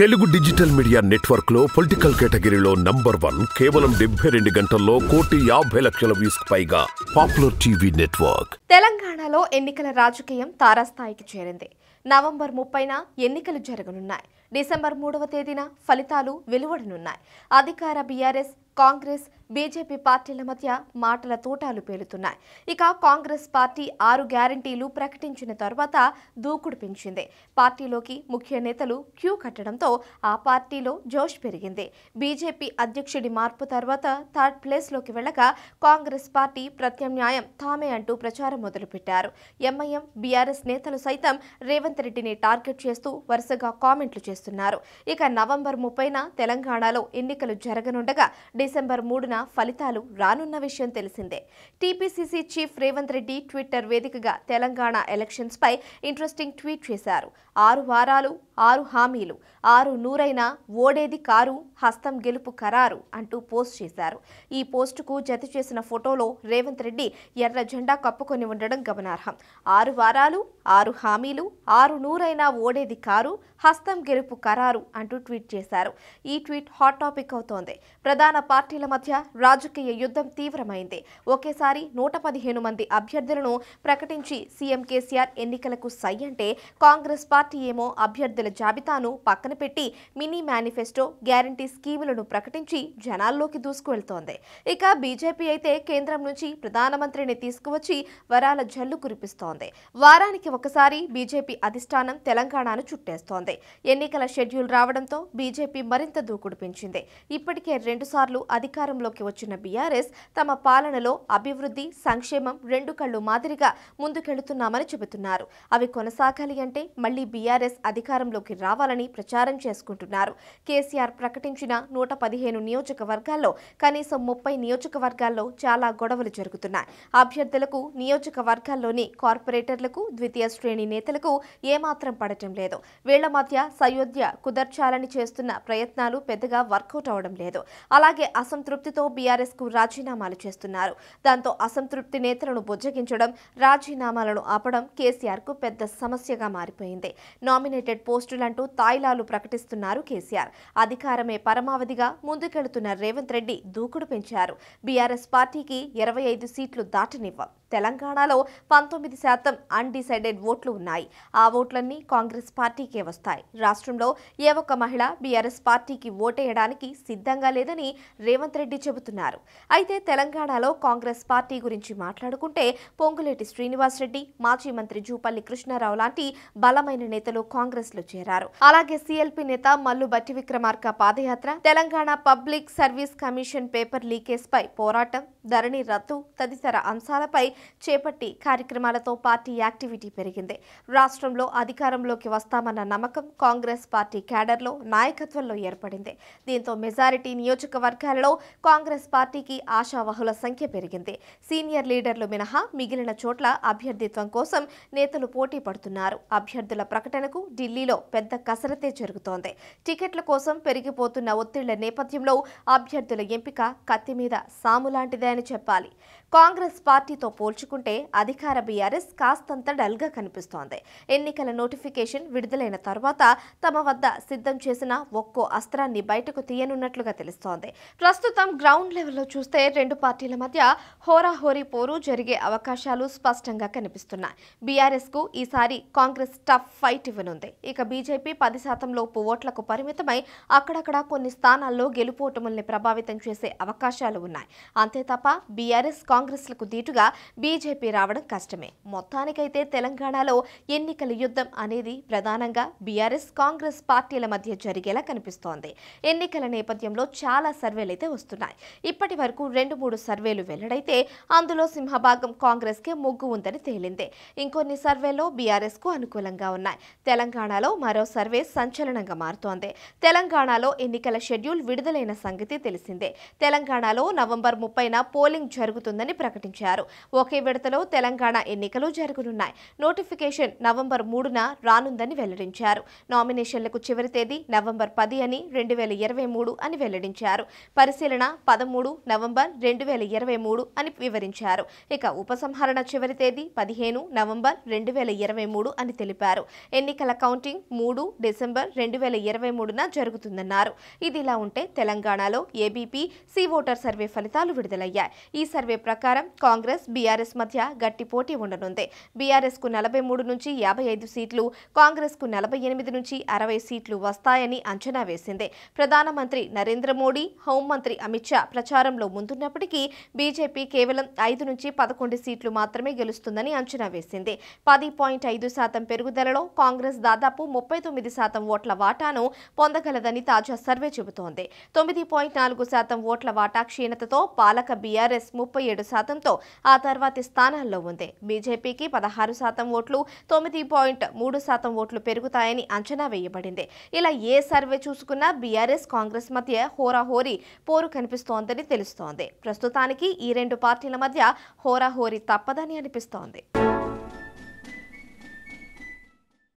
Telugu digital media network లో political కేటగిరీలో number one కేవలం డెబ్బై రెండు గంటల్లో కోటి యాభై లక్షల వ్యూస్ పైగా పాపులర్ టీవీ నెట్వర్క్ తెలంగాణలో ఎన్నికల రాజకీయం తారాస్థాయికి చేరింది నవంబర్ ముప్పైన ఎన్నికలు జరగనున్నాయి డిసెంబర్ మూడవ తేదీన ఫలితాలు వెలువడనున్నాయి అధికార బీఆర్ఎస్ కాంగ్రెస్ బీజేపీ పార్టీల మధ్య మాటల తూటాలు పేలుతున్నాయి ఇక కాంగ్రెస్ పార్టీ ఆరు గ్యారంటీలు ప్రకటించిన తర్వాత దూకుడు పెంచింది పార్టీలోకి ముఖ్య నేతలు క్యూ కట్టడంతో ఆ పార్టీలో జోష్ పెరిగింది బీజేపీ అధ్యక్షుడి మార్పు తర్వాత థర్డ్ ప్లేస్లోకి వెళ్ళగా కాంగ్రెస్ పార్టీ ప్రత్యామ్నాయం తామే అంటూ ప్రచారం మొదలుపెట్టారు ఎంఐఎం బీఆర్ఎస్ నేతలు సైతం రేవంత్ రెడ్డిని టార్గెట్ చేస్తూ వరుసగా కామెంట్లు చేస్తున్నారు ఇక నవంబర్ ముప్పైన తెలంగాణలో ఎన్నికలు జరగనుండగా డిసెంబర్ మూడున ఫలితాలు రానున్న విషయం తెలిసిందే TPCC chief Revanth Reddy Twitter వేదికగా తెలంగాణ ఎలక్షన్స్పై ఇంట్రెస్టింగ్ ట్వీట్ చేశారు ఆరు వారాలు ఆరు హామీలు ఆరు నూరైనా ఓడేది కారు హస్తం గెలుపు ఖరారు అంటూ పోస్ట్ చేశారు ఈ పోస్టుకు జత చేసిన ఫోటోలో రేవంత్ రెడ్డి ఎర్ర జెండా కప్పుకొని ఉండడం గమనార్హం ఆరు వారాలు ఆరు హామీలు ఆరు నూరైనా ఓడేది కారు హస్తం గెలుపు ఖరారు అంటూ ట్వీట్ చేశారు ఈ ట్వీట్ హాట్ టాపిక్ అవుతోంది ప్రధాన పార్టీల మధ్య రాజకీయ యుద్ధం తీవ్రమైంది ఒకేసారి నూట పదిహేను మంది అభ్యర్థులను ప్రకటించి సీఎం కేసీఆర్ ఎన్నికలకు సై అంటే కాంగ్రెస్ పార్టీ ఏమో అభ్యర్థులు హామీల జాబితాను పక్కన పెట్టి మినీ మేనిఫెస్టో గ్యారంటీ స్కీములను ప్రకటించి జనాల్లోకి దూసుకువెళ్తోంది ఇక బీజేపీ అయితే కేంద్రం నుంచి ప్రధానమంత్రిని తీసుకువచ్చి వరాల జల్లు కురిపిస్తోంది వారానికి ఒకసారి బీజేపీ అధిష్టానం తెలంగాణను చుట్టేస్తోంది ఎన్నికల షెడ్యూల్ రావడంతో బీజేపీ మరింత దూకుడు పెంచింది ఇప్పటికే రెండుసార్లు అధికారంలోకి వచ్చిన బీఆర్ఎస్ తమ పాలనలో అభివృద్ధి సంక్షేమం రెండు కళ్ళు మాదిరిగా ముందుకెళుతున్నామని చెబుతున్నారు అవి కొనసాగాలి అంటే మళ్లీ బీఆర్ఎస్ అధికారంలో అధికారంలోకి రావాలని ప్రచారం చేసుకుంటున్నారు కేసీఆర్ ప్రకటించిన నూట పదిహేను నియోజకవర్గాల్లో కనీసం ముప్పై నియోజకవర్గాల్లో చాలా గొడవలు జరుగుతున్నాయి అభ్యర్థులకు నియోజకవర్గాల్లోని కార్పొరేటర్లకు ద్వితీయ శ్రేణి నేతలకు ఏమాత్రం పడటం లేదు వీళ్ల మధ్య సయోధ్య కుదర్చాలని చేస్తున్న ప్రయత్నాలు పెద్దగా వర్కౌట్ అవడం లేదు అలాగే అసంతృప్తితో బీఆర్ఎస్ కు రాజీనామాలు చేస్తున్నారు దాంతో అసంతృప్తి నేతలను బుజ్జగించడం రాజీనామాలను ఆపడం కేసీఆర్ కు పెద్ద సమస్యగా మారిపోయింది నామినేటెడ్ పోస్ట్ పోస్టులంటూ తాయిలాలు ప్రకటిస్తున్నారు కేసీఆర్ అధికారమే పరమావధిగా ముందుకెడుతున్న రేవంత్ రెడ్డి దూకుడు పెంచారు బీఆర్ఎస్ పార్టీకి ఇరవై ఐదు సీట్లు దాటనివ్వం తెలంగాణలో పంతొమ్మిది శాతం అన్డిసైడెడ్ ఓట్లు ఉన్నాయి ఆ ఓట్లన్నీ కాంగ్రెస్ పార్టీకే వస్తాయి రాష్ట్రంలో ఏ ఒక్క మహిళ బీఆర్ఎస్ పార్టీకి ఓటేయడానికి సిద్ధంగా లేదని రేవంత్ రెడ్డి చెబుతున్నారు అయితే తెలంగాణలో కాంగ్రెస్ పార్టీ గురించి మాట్లాడుకుంటే పొంగులేటి శ్రీనివాసరెడ్డి మాజీ మంత్రి జూపల్లి కృష్ణారావు లాంటి బలమైన నేతలు కాంగ్రెస్ లో చేరారు అలాగే సిఎల్పి నేత Mallu Bhatti Vikramarka padayatra Telangana public service commission paper leakage పై పోరాటం ధరణి రద్దు తదితర అంశాలపై చేపట్టి కార్యక్రమాలతో పార్టీ యాక్టివిటీ పెరిగింది రాష్ట్రంలో అధికారంలోకి వస్తామన్న నమ్మకం కాంగ్రెస్ పార్టీ క్యాడర్లో నాయకత్వంలో ఏర్పడింది దీంతో మెజారిటీ నియోజకవర్గాలలో కాంగ్రెస్ పార్టీకి ఆశావహుల సంఖ్య పెరిగింది సీనియర్ లీడర్లు మినహా మిగిలిన చోట్ల అభ్యర్థిత్వం కోసం నేతలు పోటీ పడుతున్నారు అభ్యర్థుల ప్రకటనకు ఢిల్లీలో పెద్ద కసరతే జరుగుతోంది టికెట్ల కోసం పెరిగిపోతున్న ఒత్తిళ్ల నేపథ్యంలో అభ్యర్థుల ఎంపిక కత్తి మీద సాములాంటిదే అని చెప్పాలి కాంగ్రెస్ పార్టీతో పోల్చుకుంటే అధికార బీఆర్ఎస్ కాస్తంత డల్గా కనిపిస్తోంది ఎన్నికల నోటిఫికేషన్ విడుదలైన తర్వాత తమ వద్ద సిద్ధం చేసిన ఒక్కో అస్త్రాన్ని బయటకు తీయనున్నట్లుగా తెలుస్తోంది ప్రస్తుతం గ్రౌండ్ లెవెల్లో చూస్తే రెండు పార్టీల మధ్య హోరాహోరీ పోరు జరిగే అవకాశాలు స్పష్టంగా కనిపిస్తున్నాయి బీఆర్ఎస్కు ఈసారి కాంగ్రెస్ టఫ్ ఫైట్ ఇవ్వనుంది ఇక బీజేపీ పది శాతం లోపు ఓట్లకు పరిమితమై అక్కడక్కడ కొన్ని స్థానాల్లో గెలుపోటముల్ని ప్రభావితం చేసే అవకాశాలు ఉన్నాయి అంతే తప్ప బీఆర్ఎస్ కాంగ్రెస్లకు దీటుగా బీజేపీ రావడం కష్టమే మొత్తానికైతే తెలంగాణలో ఎన్నికల యుద్ధం అనేది ప్రధానంగా బీఆర్ఎస్ కాంగ్రెస్ పార్టీల మధ్య జరిగేలా కనిపిస్తోంది ఎన్నికల నేపథ్యంలో చాలా సర్వేలు అయితే వస్తున్నాయి ఇప్పటి వరకు రెండు మూడు సర్వేలు వెల్లడైతే అందులో సింహభాగం కాంగ్రెస్కే మొగ్గు ఉందని తేలిందే ఇంకొన్ని సర్వేలో బీఆర్ఎస్కు అనుకూలంగా ఉన్నాయి తెలంగాణలో మరో సర్వే సంచలనంగా మారుతోంది తెలంగాణలో ఎన్నికల షెడ్యూల్ విడుదలైన సంగతి తెలిసిందే తెలంగాణలో నవంబర్ ముప్పైన పోలింగ్ జరుగుతుందని ప్రకటించారు ఒకే విడతలో తెలంగాణ ఎన్నికలు జరగనున్నాయి నోటిఫికేషన్ నవంబర్ మూడున రానుందని వెల్లడించారు నామినేషన్లకు చివరి తేదీ నవంబర్ పది అని రెండు వేల ఇరవై మూడు అని వెల్లడించారు పరిశీలన పదమూడు నవంబర్ రెండు వేల ఇరవై మూడు అని వివరించారు ఇక ఉపసంహరణ చివరి తేదీ పదిహేను నవంబర్ రెండు వేల ఇరవై మూడు అని తెలిపారు ఎన్నికల కౌంటింగ్ మూడు డిసెంబర్ రెండు వేల ఇరవై మూడున జరుగుతుందన్నారు ఇదిలా ఉంటే తెలంగాణలో ఏబీపీ సి ఓటర్ సర్వే ఫలితాలు విడుదలయ్యాయి ఈ సర్వే ప్రకారం కాంగ్రెస్ బీఆర్ టీఆర్ఎస్ మధ్య గట్టి పోటీ ఉండనుంది బీఆర్ఎస్ కు నలభై మూడు నుంచి యాభై ఐదు సీట్లు కాంగ్రెస్ కు నలభై ఎనిమిది నుంచి అరవై సీట్లు వస్తాయని అంచనా వేసింది ప్రధానమంత్రి నరేంద్ర మోడీ హోంమంత్రి అమిత్ షా ప్రచారంలో ముందున్నప్పటికీ బీజేపీ కేవలం ఐదు నుంచి పదకొండు సీట్లు మాత్రమే గెలుస్తుందని అంచనా వేసింది పది పాయింట్ ఐదు శాతం పెరుగుదలలో కాంగ్రెస్ దాదాపు ముప్పై తొమ్మిది శాతం ఓట్ల వాటాను పొందగలదని తాజా సర్వే చెబుతోంది తొమ్మిది పాయింట్ నాలుగు శాతం ఓట్ల వాటా క్షీణతతో పాలక బీఆర్ఎస్ ముప్పై ఏడు శాతంతో ఆ తర్వాత అమరావతి స్థానాల్లో ఉంది బీజేపీకి పదహారు శాతం ఓట్లు తొమ్మిది పాయింట్ మూడు శాతం ఓట్లు పెరుగుతాయని అంచనా వేయబడింది ఇలా ఏ సర్వే చూసుకున్నా బీఆర్ఎస్ కాంగ్రెస్ మధ్య హోరాహోరీ పోరు కనిపిస్తోందని తెలుస్తోంది ప్రస్తుతానికి ఈ రెండు పార్టీల మధ్య హోరాహోరీ తప్పదని అనిపిస్తోంది